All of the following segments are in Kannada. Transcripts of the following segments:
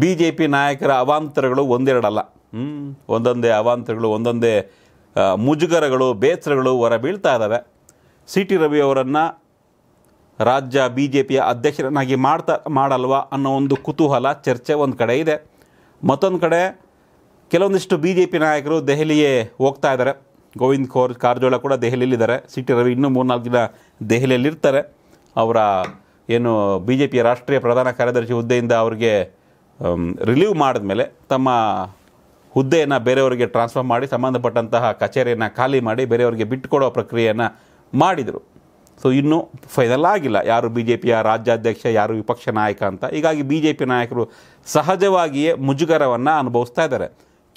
ಬಿ ಜೆ ಪಿ ನಾಯಕರ ಅವಾಂತರಗಳು ಒಂದೆರಡಲ್ಲ ಹ್ಞೂ ಒಂದೊಂದೇ ಅವಾಂತರಗಳು ಒಂದೊಂದೇ ಮುಜುಗರಗಳು ಬೇಸರಗಳು ಹೊರ ಬೀಳ್ತಾ ಇದ್ದಾವೆ ಸಿ ಟಿ ರವಿ ಅವರನ್ನು ರಾಜ್ಯ ಬಿ ಜೆ ಪಿಯ ಅಧ್ಯಕ್ಷರನ್ನಾಗಿ ಮಾಡ್ತಾ ಮಾಡಲ್ವಾ ಅನ್ನೋ ಒಂದು ಕುತೂಹಲ ಚರ್ಚೆ ಒಂದು ಕಡೆ ಇದೆ ಮತ್ತೊಂದು ಕಡೆ ಕೆಲವೊಂದಿಷ್ಟು ಬಿ ಜೆ ಪಿ ನಾಯಕರು ದೆಹಲಿಯೇ ಹೋಗ್ತಾ ಇದ್ದಾರೆ ಗೋವಿಂದ್ ಕೋರ್ ಕಾರಜೋಳ ಕೂಡ ದೆಹಲಿಯಲ್ಲಿದ್ದಾರೆ ಸಿ ಟಿ ರವಿ ಇನ್ನೂ ಮೂರ್ನಾಲ್ಕು ದಿನ ದೆಹಲಿಯಲ್ಲಿರ್ತಾರೆ ಅವರ ಏನು ಬಿ ಜೆ ಪಿಯ ರಾಷ್ಟ್ರೀಯ ಪ್ರಧಾನ ಕಾರ್ಯದರ್ಶಿ ಹುದ್ದೆಯಿಂದ ಅವರಿಗೆ ರಿಲೀವ್ ಮೇಲೆ ತಮ್ಮ ಹುದ್ದೆಯನ್ನು ಬೇರೆಯವರಿಗೆ ಟ್ರಾನ್ಸ್ಫರ್ ಮಾಡಿ ಸಂಬಂಧಪಟ್ಟಂತಹ ಕಚೇರಿಯನ್ನು ಖಾಲಿ ಮಾಡಿ ಬೇರೆಯವರಿಗೆ ಬಿಟ್ಟುಕೊಡೋ ಪ್ರಕ್ರಿಯೆಯನ್ನು ಮಾಡಿದರು ಸೊ ಇನ್ನೂ ಫೈನಲ್ ಆಗಿಲ್ಲ ಯಾರು ಬಿ ಜೆ ಪಿಯ ರಾಜ್ಯಾಧ್ಯಕ್ಷ ಯಾರು ವಿಪಕ್ಷ ನಾಯಕ ಅಂತ ಹೀಗಾಗಿ ಬಿ ಜೆ ಪಿ ನಾಯಕರು ಸಹಜವಾಗಿಯೇ ಮುಜುಗರವನ್ನು ಅನುಭವಿಸ್ತಾ ಇದ್ದಾರೆ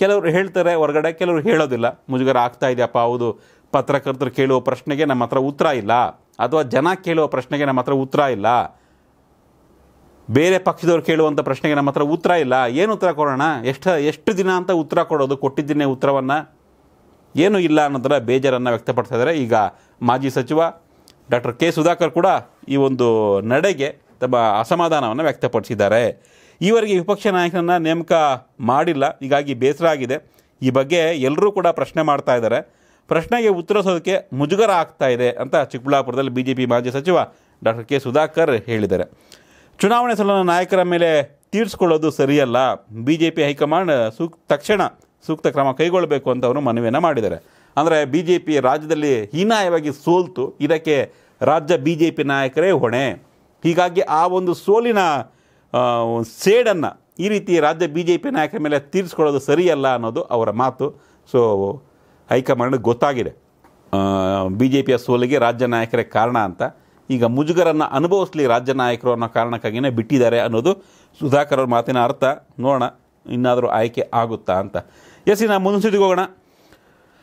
ಕೆಲವರು ಹೇಳ್ತಾರೆ ಹೊರಗಡೆ ಕೆಲವರು ಹೇಳೋದಿಲ್ಲ ಮುಜುಗರ ಆಗ್ತಾ ಇದೆಯಪ್ಪ ಹೌದು ಪತ್ರಕರ್ತರು ಕೇಳುವ ಪ್ರಶ್ನೆಗೆ ನಮ್ಮ ಹತ್ರ ಉತ್ತರ ಇಲ್ಲ ಅಥವಾ ಜನ ಕೇಳುವ ಪ್ರಶ್ನೆಗೆ ನಮ್ಮ ಹತ್ರ ಉತ್ತರ ಇಲ್ಲ ಬೇರೆ ಪಕ್ಷದವ್ರು ಕೇಳುವಂಥ ಪ್ರಶ್ನೆಗೆ ನಮ್ಮ ಹತ್ರ ಉತ್ತರ ಇಲ್ಲ ಏನು ಉತ್ತರ ಕೊಡೋಣ ಎಷ್ಟು ಎಷ್ಟು ದಿನ ಅಂತ ಉತ್ತರ ಕೊಡೋದು ಕೊಟ್ಟಿದ್ದನ್ನೇ ಉತ್ತರವನ್ನು ಏನೂ ಇಲ್ಲ ಅನ್ನೋದರ ಬೇಜಾರನ್ನು ವ್ಯಕ್ತಪಡ್ತಾ ಇದ್ದಾರೆ ಈಗ ಮಾಜಿ ಸಚಿವ ಡಾಕ್ಟರ್ ಕೆ ಸುಧಾಕರ್ ಕೂಡ ಈ ಒಂದು ನಡೆಗೆ ತಮ್ಮ ಅಸಮಾಧಾನವನ್ನು ವ್ಯಕ್ತಪಡಿಸಿದ್ದಾರೆ ಈವರೆಗೆ ವಿಪಕ್ಷ ನಾಯಕನನ್ನು ನೇಮಕ ಮಾಡಿಲ್ಲ ಹೀಗಾಗಿ ಬೇಸರ ಆಗಿದೆ ಈ ಬಗ್ಗೆ ಎಲ್ಲರೂ ಕೂಡ ಪ್ರಶ್ನೆ ಮಾಡ್ತಾ ಇದ್ದಾರೆ ಪ್ರಶ್ನೆಗೆ ಉತ್ತರಿಸೋದಕ್ಕೆ ಮುಜುಗರ ಆಗ್ತಾ ಇದೆ ಅಂತ ಚಿಕ್ಕಬಳ್ಳಾಪುರದಲ್ಲಿ ಬಿಜೆಪಿ ಮಾಜಿ ಸಚಿವ ಡಾಕ್ಟರ್ ಕೆ ಸುಧಾಕರ್ ಹೇಳಿದ್ದಾರೆ ಚುನಾವಣೆ ಸಲನ ನಾಯಕರ ಮೇಲೆ ತೀರಿಸ್ಕೊಳ್ಳೋದು ಸರಿಯಲ್ಲ ಬಿ ಜೆ ಪಿ ಹೈಕಮಾಂಡ್ ಸೂಕ್ ತಕ್ಷಣ ಸೂಕ್ತ ಕ್ರಮ ಕೈಗೊಳ್ಳಬೇಕು ಅಂತ ಅವರು ಮನವಿಯನ್ನು ಮಾಡಿದ್ದಾರೆ ಅಂದರೆ ಬಿ ಜೆ ಪಿ ರಾಜ್ಯದಲ್ಲಿ ಹೀನಾಯವಾಗಿ ಸೋಲ್ತು ಇದಕ್ಕೆ ರಾಜ್ಯ ಬಿ ಜೆ ಪಿ ನಾಯಕರೇ ಹೊಣೆ ಹೀಗಾಗಿ ಆ ಒಂದು ಸೋಲಿನ ಸೇಡನ್ನು ಈ ರೀತಿ ರಾಜ್ಯ ಬಿ ಜೆ ಪಿ ನಾಯಕರ ಮೇಲೆ ತೀರಿಸ್ಕೊಳ್ಳೋದು ಸರಿಯಲ್ಲ ಅನ್ನೋದು ಅವರ ಮಾತು ಸೊ ಹೈಕಮಾಂಡ್ ಗೊತ್ತಾಗಿದೆ ಬಿ ಜೆ ಪಿಯ ಸೋಲಿಗೆ ರಾಜ್ಯ ನಾಯಕರೇ ಕಾರಣ ಅಂತ ಈಗ ಮುಜುಗರನ್ನು ಅನುಭವಿಸ್ಲಿ ರಾಜ್ಯ ನಾಯಕರು ಅನ್ನೋ ಕಾರಣಕ್ಕಾಗಿಯೇ ಬಿಟ್ಟಿದ್ದಾರೆ ಅನ್ನೋದು ಸುಧಾಕರ್ ಅವ್ರ ಮಾತಿನ ಅರ್ಥ ನೋಡೋಣ ಇನ್ನಾದರೂ ಆಯ್ಕೆ ಆಗುತ್ತಾ ಅಂತ ಎಸ್ ಇನ್ನು ಮುನ್ಸೂಚನೆಗೆ ಹೋಗೋಣ